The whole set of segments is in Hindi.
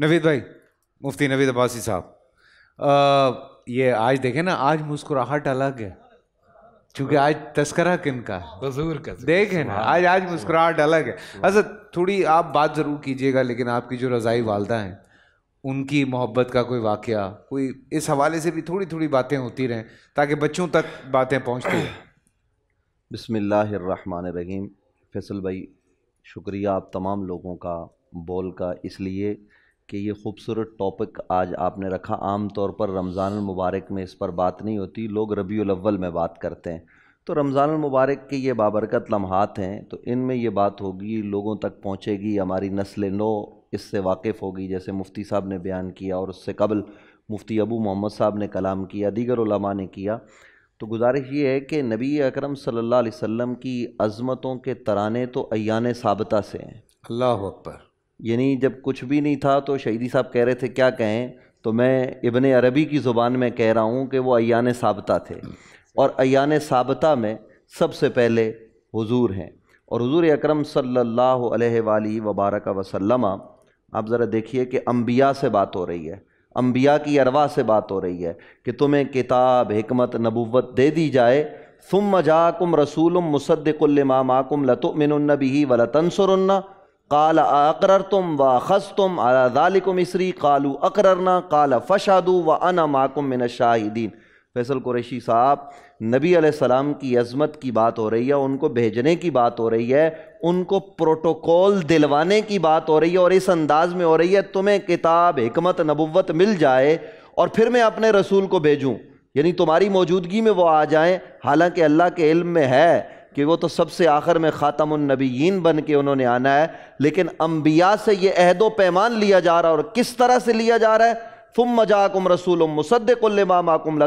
नवीद भाई मुफ्ती नवीद अब्बासी साहब ये आज देखे ना आज मुस्कुराहट अलग है क्योंकि आज तस्करा किन का हजूर देखे ना आज आज मुस्कुराहट अलग है अच्छा थोड़ी आप बात ज़रूर कीजिएगा लेकिन आपकी जो रज़ाई वालदा हैं उनकी मोहब्बत का कोई वाक़ कोई इस हवाले से भी थोड़ी थोड़ी बातें होती रहें ताकि बच्चों तक बातें पहुँचती हैं बसमीम फैसल भाई शुक्रिया आप तमाम लोगों का बोल का इसलिए कि ये खूबसूरत टॉपिक आज आपने रखा आम तौर पर रमज़ान मुबारक में इस पर बात नहीं होती लोग रबी अव्वल में बात करते हैं तो रमज़ान मुबारक के ये बाबरकत लम्हात हैं तो इनमें ये बात होगी लोगों तक पहुँचेगी हमारी नस्ल नो इससे वाकिफ़ होगी जैसे मुफ्ती साहब ने बयान किया और उससे कबल मुफ्ती अबू मोहम्मद साहब ने कलाम किया दीगर उलमा ने किया तो गुजारिश ये है कि नबी अकरम सल्लल्लाहु अलैहि वसल्लम की अज़मतों के तराने तो अयान सबता से हैं अल्लाह पर यानी जब कुछ भी नहीं था तो शहीदी साहब कह रहे थे क्या कहें तो मैं इबन अरबी की ज़ुबान में कह रहा हूँ कि वो अयान सबता थे और अयान सबता में सबसे पहले हुजूर हैं और हज़ूर अक्रम सल्ला वबारक वसलम आप ज़रा देखिए कि अम्बिया से बात हो रही है अम्बिया की अरवा से बात हो रही है कि तुम्हें किताब हमत नबूत दे दी जाए फ़ुम जाकुम रसूल मुसद्दिकमाकुम लतुमिनबी वलतनसरन्ना काल अकर तुम व खस तुम अलादालिकुम इसरी कालू अकरना काल फ़शादू व अना माकुम शाहिदीन फैसल कुरैशी साहब नबी आसमाम की अज़मत की बात हो रही है उनको भेजने की बात हो रही है उनको प्रोटोकॉल दिलवाने की बात हो रही है और इस अंदाज़ में हो रही है तुम्हें किताब हमत नबुवत मिल जाए और फिर मैं अपने रसूल को भेजूँ यानी तुम्हारी मौजूदगी में वो आ जाएँ हालाँकि अल्लाह के इल्म में है कि वो तो सबसे आखिर में नबीन बन के उन्होंने आना है लेकिन अम्बिया से ये अहदो पैमान लिया जा रहा है और किस तरह से लिया जा रहा है फ़ुम मजाकुम रसूल मुसद्दिकमाकुम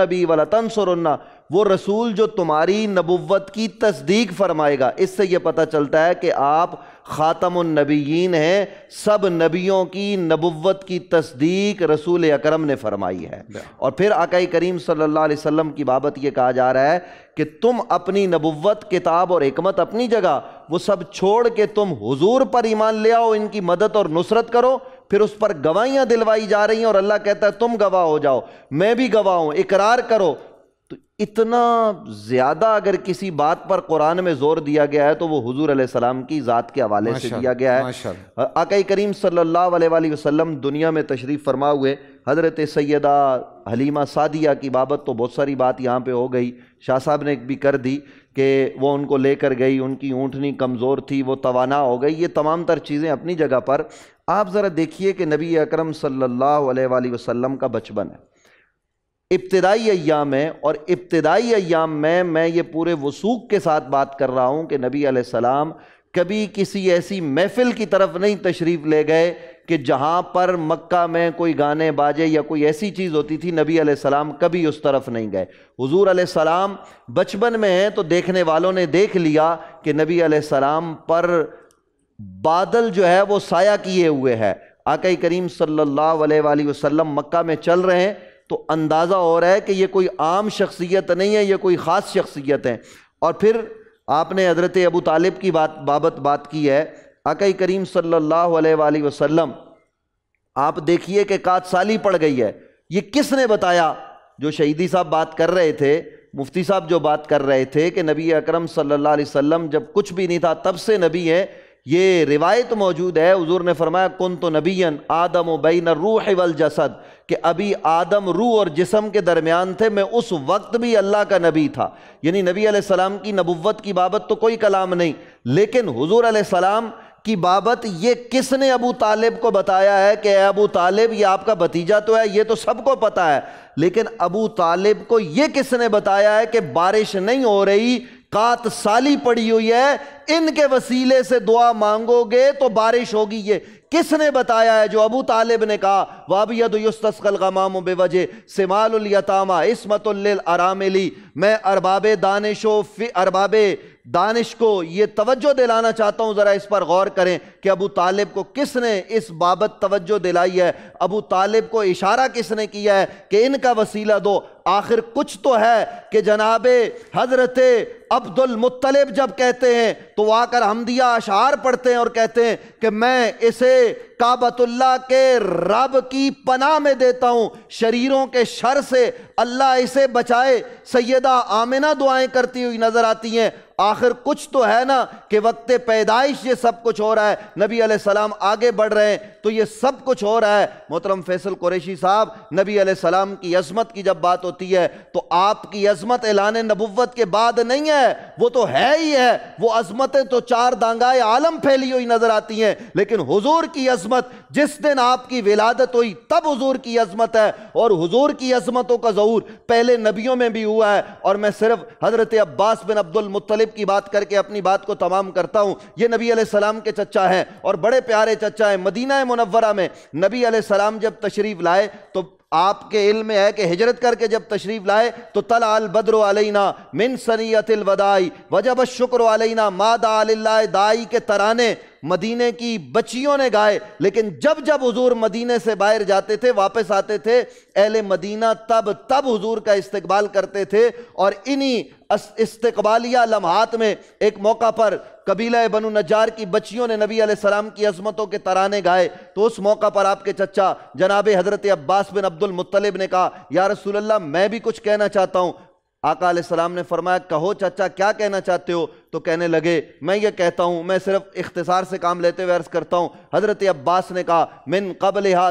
नबी वला तनसुरन्ना वो रसूल जो तुम्हारी नबुवत की तस्दीक फरमाएगा इससे यह पता चलता है कि आप ख़ातमनबीन हैं सब नबियों की नबुवत की तस्दीक रसूल अकरम ने फरमाई है और फिर आकाई करीम सल्लल्लाहु अलैहि वसल्लम की बाबत यह कहा जा रहा है कि तुम अपनी नबुवत किताब और एकमत अपनी जगह वो सब छोड़ के तुम हुजूर पर ईमान ले आओ इनकी मदद और नुसरत करो फिर उस पर गवाहियां दिलवाई जा रही हैं और अल्लाह कहता है तुम गवाह हो जाओ मैं भी गवाह हूँ इकरार करो तो इतना ज़्यादा अगर किसी बात पर कुरान में ज़ोर दिया गया है तो वो हजूर सलाम की ज़ात के हवाले से दिया गया है आकई करीम सल्ला वसम दुनिया में तशरीफ़ फरमा हुए हज़रत सैदा हलीमा सादिया की बाबत तो बहुत सारी बात यहाँ पे हो गई शाह साहब ने भी कर दी कि वो उनको लेकर गई उनकी ऊँटनी कमज़ोर थी वो तवाना हो गई ये तमाम तर चीज़ें अपनी जगह पर आप ज़रा देखिए कि नबी अकरम सल्लल्लाहु अलैहि वसल्लम का बचपन है इब्तदाई अयाम है और इब्तदाई अयाम में मैं ये पूरे वसूख के साथ बात कर रहा हूँ कि नबी आसमाम कभी किसी ऐसी महफिल की तरफ नहीं तशरीफ़ ले गए कि जहाँ पर मक्का में कोई गाने बाजे या कोई ऐसी चीज़ होती थी नबी आसमाम कभी उस तरफ नहीं गए हजूर आसमाम बचपन में हैं तो देखने वालों ने देख लिया कि नबी आसमाम पर बादल जो है वो साया किए हुए है आकई करीम सल्ला अलैहि वसल्लम मक्का में चल रहे हैं तो अंदाज़ा हो रहा है कि ये कोई आम शख्सियत नहीं है ये कोई ख़ास शख्सियत है और फिर आपने हज़रत अबू तालिब की बात बाबत बात की है अकई करीम सल्लल्लाहु अलैहि वसल्लम आप देखिए कि कात साली पड़ गई है ये किसने बताया जो शहीदी साहब बात कर रहे थे मुफ्ती साहब जो बात कर रहे थे कि नबी अकरम सल्लल्लाहु अलैहि वसल्लम जब कुछ भी नहीं था तब से नबी हैं ये रिवायत मौजूद है हजूर ने फरमाया कन तो नबीन आदम बैन रूह वल जसद कि अभी आदम रूह और जिसम के दरमियान थे मैं उस वक्त भी अल्लाह का नबी था यानी नबी सलाम की नबुवत की बाबत तो कोई कलाम नहीं लेकिन हजूर सलाम की बाबत ये किसने अबू तालिब को बताया है कि अबू तालिब ये आपका भतीजा तो है ये तो सबको पता है लेकिन अबू तालिब को ये किसने बताया है कि बारिश नहीं हो रही कात साली पड़ी हुई है इनके वसीले से दुआ मांगोगे तो बारिश होगी ये किसने बताया है जो अबू तालिब ने कहा वाबियद का मामो बेवजे सिमालतामा इसमतुल्ल आरामिली मैं अरबाब दानिश अरबाब दानिश को ये तवज्जो दिलाना चाहता हूँ ज़रा इस पर गौर करें कि अबू तालिब को किसने इस बाबत तवज्जो दिलाई है अबू तालिब को इशारा किसने किया है कि इनका वसीला दो आखिर कुछ तो है कि जनाब हज़रत अब्दुल मुत्तलिब जब कहते हैं तो आकर हमदिया अशार पढ़ते हैं और कहते हैं कि मैं इसे काबतुल्ला के रब की पनाह में देता हूँ शरीरों के शर से अल्लाह इसे बचाए सैदा आमिना दुआएं करती हुई नजर आती हैं आखिर कुछ तो है ना कि वक्त पैदाइश ये सब कुछ हो रहा है नबी सलाम आगे बढ़ रहे हैं तो ये सब कुछ हो रहा है मोहतरम फैसल कुरेशी साहब नबी सलाम की अजमत की जब बात होती है तो आपकी अजमत एलान नबुवत के बाद नहीं है वो तो है ही है वो अजमतें तो चार दांगाए आलम फैली हुई नजर आती हैं लेकिन हजूर की अजमत जिस दिन आपकी विलादत हुई तब हजूर की अजमत है और हजूर की अजमतों का जहूर पहले नबियों में भी हुआ है और मैं सिर्फ हजरत अब्बास बिन अब्दुल मुत्तलिब की बात करके अपनी बात को तमाम करता हूँ ये नबी सलाम के चचा हैं और बड़े प्यारे चचा हैं मदीना मुनवरा में नबी सलाम जब तशरीफ़ लाए तो आपके में है कि हिजरत करके जब तशरीफ़ लाए तो तल अल बद्र अलैना मिन सनीत वजब शुक्र अलना मादा दाई के तराने मदीने की बच्चियों ने गाए लेकिन जब जब हुजूर मदीने से बाहर जाते थे वापस आते थे अहले मदीना तब तब हुजूर का इस्तकबाल करते थे और इन्हीं इस्तकबालिया लम्हात में एक मौका पर कबीला बनु नजार की बच्चियों ने नबी सलाम की अजमतों के तराने गाए तो उस मौका पर आपके चचा जनाब हज़रत अब्बास बिन अब्दुल मुतलिब ने कहा यार रसूल्ला मैं भी कुछ कहना चाहता हूँ आका सलाम ने फरमाया कहो चाचा क्या कहना चाहते हो तो कहने लगे मैं ये कहता हूँ मैं सिर्फ इख्तसार से काम लेते हुए अर्ज़ करता हूँ हज़रत अब्बास ने कहा मिन कबल हा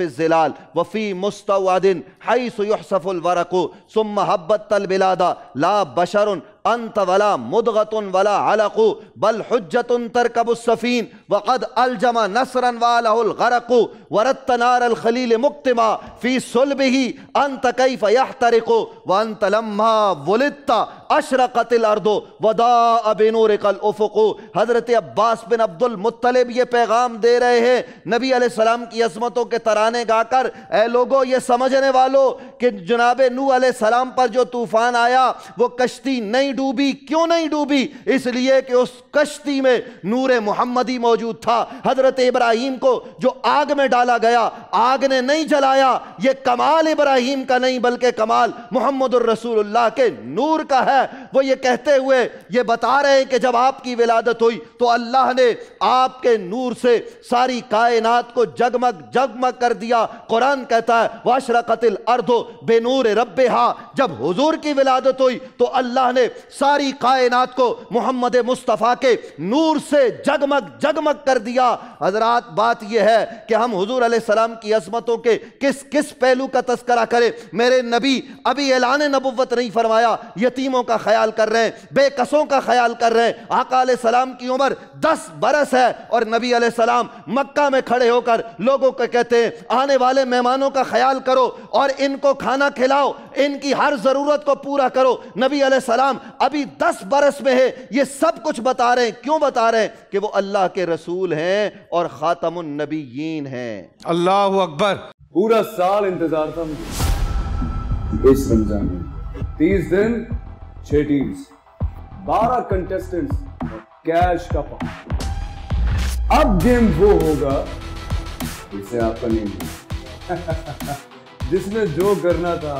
जिलाल वफ़ी मुस्तवादिन हई वरको सुम तल बिलादा ला बशर अंत वला मुदगतन वला हलकु बल हजतर तरकबुसफ़ीन वक़द अलजमा नसरन वालगरक वरत तनार अलखलील मुक्तमा फ़ी सुलब ही अन तकैफ़ यह तरिको वन तलम्हा वलिता अशरकतिल अर्दो वदा अबिनूर कल उफ़ुको हज़रत अब्बास बिन अब्दुल मुत्तलिब ये पैगाम दे रहे हैं नबी सलाम की असमतों के तराने गाकर ए लोगो ये समझने वालों कि जनाब नू सलाम पर जो तूफ़ान आया वो कश्ती नहीं डूबी क्यों नहीं डूबी इसलिए कि उस कश्ती में नूर मोहम्मदी मौजूद मौजूद था हज़रत इब्राहिम को जो आग में डाला गया आग ने नहीं जलाया ये कमाल इब्राहिम का नहीं बल्कि कमाल मोहम्मद रसूलुल्लाह के नूर का है वो ये कहते हुए ये बता रहे हैं कि जब आपकी विलादत हुई तो अल्लाह ने आपके नूर से सारी कायनात को जगमग जगमग कर दिया कुरान कहता है वाशरा कतिल अर्धो बेनूर रब जब हुजूर की विलादत हुई तो अल्लाह ने सारी कायनात को मोहम्मद मुस्तफ़ा के नूर से जगमग जगमग सहमत कर दिया हजरात बात यह है कि हम हजूर सलाम की असमतों के किस किस पहलू का तस्करा करें मेरे नबी अभी ऐलान नबुवत नहीं फरमाया यतीमों का ख्याल कर रहे हैं बेकसों का ख्याल कर रहे हैं आका सलाम की उम्र दस बरस है और नबी सलाम मक्का में खड़े होकर लोगों को कहते हैं आने वाले मेहमानों का ख्याल करो और इनको खाना खिलाओ इनकी हर ज़रूरत को पूरा करो नबी सलाम अभी दस बरस में है ये सब कुछ बता रहे हैं क्यों बता रहे हैं कि वो अल्लाह के रसूल हैं और ख़ातमनबीन हैं अल्लाह अकबर पूरा साल इंतजार था मुझे इस रमजान में तीस दिन छह टीम्स बारह कंटेस्टेंट्स कैश का पाप अब गेम वो होगा जिसे आपका नहीं जिसने जो करना था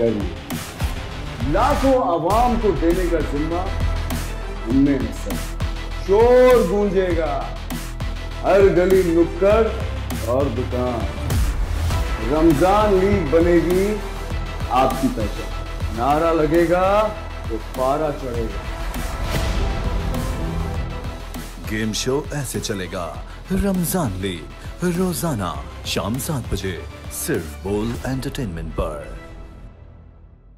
कर लिए लाखों आवाम को देने का जिम्मा उनमें शोर गूंजेगा हर गली नुक्कड़ और दुकान रमजान लीग बनेगी आपकी पहचान नारा लगेगा तो पारा चढ़ेगा गेम शो ऐसे चलेगा रमजान लीग रोजाना शाम सात बजे सिर्फ बोल एंटरटेनमेंट पर